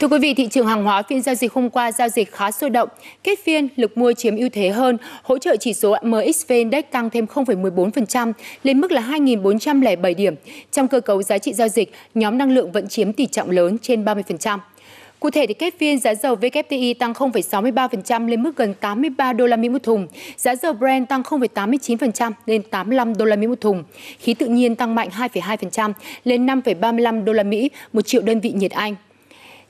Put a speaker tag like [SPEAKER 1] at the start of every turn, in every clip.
[SPEAKER 1] Thưa quý vị, thị trường hàng hóa phiên giao dịch hôm qua giao dịch khá sôi động. Kết phiên, lực mua chiếm ưu thế hơn, hỗ trợ chỉ số MXV Index tăng thêm 0,14% lên mức là 2.407 điểm. Trong cơ cấu giá trị giao dịch, nhóm năng lượng vẫn chiếm tỷ trọng lớn trên 30%. Cụ thể thì kết phiên giá dầu WTI tăng 0,63% lên mức gần 83 đô la Mỹ một thùng, giá dầu Brent tăng 0,89% lên 85 đô la Mỹ một thùng, khí tự nhiên tăng mạnh 2,2% lên 5,35 đô la Mỹ một triệu đơn vị nhiệt Anh.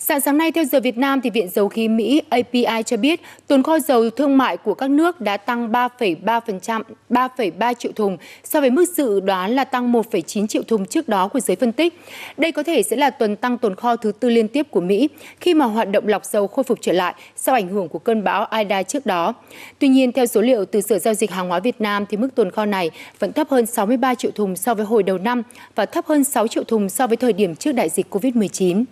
[SPEAKER 1] Sáng sáng nay theo giờ Việt Nam thì Viện Dầu khí Mỹ API cho biết tồn kho dầu thương mại của các nước đã tăng 3,3% 3,3 triệu thùng so với mức dự đoán là tăng 1,9 triệu thùng trước đó của giới phân tích. Đây có thể sẽ là tuần tăng tồn kho thứ tư liên tiếp của Mỹ khi mà hoạt động lọc dầu khôi phục trở lại sau ảnh hưởng của cơn bão Ida trước đó. Tuy nhiên theo số liệu từ Sở giao dịch hàng hóa Việt Nam thì mức tồn kho này vẫn thấp hơn 63 triệu thùng so với hồi đầu năm và thấp hơn 6 triệu thùng so với thời điểm trước đại dịch COVID-19.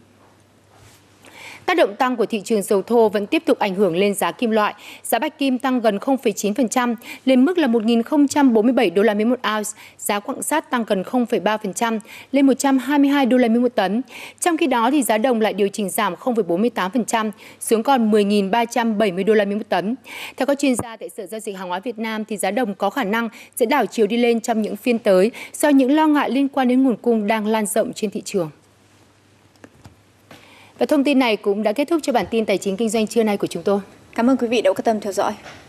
[SPEAKER 1] Tác động tăng của thị trường dầu thô vẫn tiếp tục ảnh hưởng lên giá kim loại. Giá bạch kim tăng gần 0,9% lên mức là 1.047 đô la Mỹ một ounce, giá quặng sắt tăng gần 0,3% lên 122 đô la Mỹ một tấn. Trong khi đó thì giá đồng lại điều chỉnh giảm 0,48% xuống còn 10.370 đô la Mỹ một tấn. Theo các chuyên gia tại Sở giao dịch hàng hóa Việt Nam thì giá đồng có khả năng sẽ đảo chiều đi lên trong những phiên tới do những lo ngại liên quan đến nguồn cung đang lan
[SPEAKER 2] rộng trên thị trường. Và thông tin này cũng đã kết thúc cho bản tin tài chính kinh doanh trưa nay của chúng tôi. Cảm ơn quý vị đã quan tâm theo dõi.